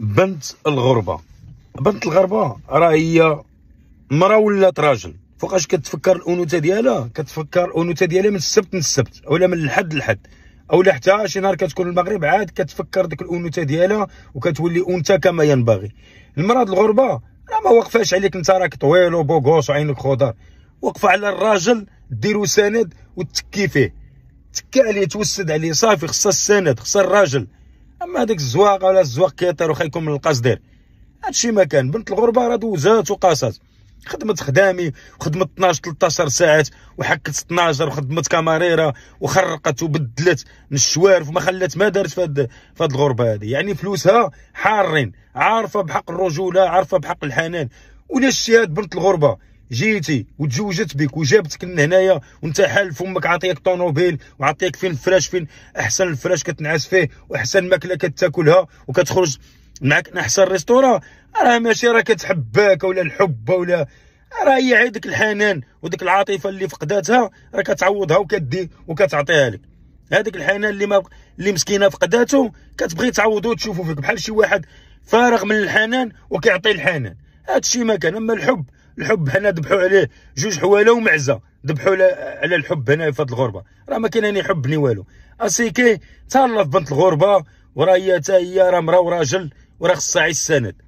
بنت الغربه بنت الغربه راه هي مرا ولات راجل فوقاش كتفكر الانوثه ديالها كتفكر الانوثه ديالها من السبت للسبت ولا من الحد للحد اولا حتى شي نهار كتكون المغرب عاد كتفكر ديك الانوثه ديالها وكتولي انثى كما ينبغي المراه الغربه راه ما واقفاش عليك انت راك طويل وبوكوس وعينك خضر واقفه على الراجل ديرو سند وتكي فيه تكي عليه توسد عليه صافي خصها السند خصها الراجل اما هذيك الزواقه ولا الزواق كيطير وخا يكون من القصدير هادشي ما كان بنت الغربه راه دوزات وقاصات خدمت خدامي وخدمت 12 13 ساعات وحكت 12 وخدمت كماريره وخرقت وبدلت من الشوارف وما خلات ما دارت في هاد في هاد الغربه هذه يعني فلوسها حارين عارفه بحق الرجوله عارفه بحق الحنان ولا هاد بنت الغربه جيتي وتزوجت بك وجابتك لهنايا وانت حال فمك عطيك طونوبيل وعطيك فين الفراش فين احسن الفراش كتنعس فيه واحسن ماكله كتاكلها وكتخرج معك احسن ريستورا راه ماشي راه كتحباك ولا الحب ولا راه هي عيد ديك الحنان وديك العاطفه اللي فقداتها راه كتعوضها وكدي وكتعطيها لك هذيك الحنان اللي ما اللي مسكينه فقداته كتبغي تعوضو وتشوفه فيك بحال شي واحد فارغ من الحنان وكيعطي الحنان هادشي ما كان اما الحب الحب هنا ذبحوا عليه جوج حواله ومعزه ذبحوا على الحب هنا في الغربه راه ما كاين هاني حب ني والو اسيكي تهلا في بنت الغربه وراه هي تا هي راه مرا وراجل وراه خصها عي السند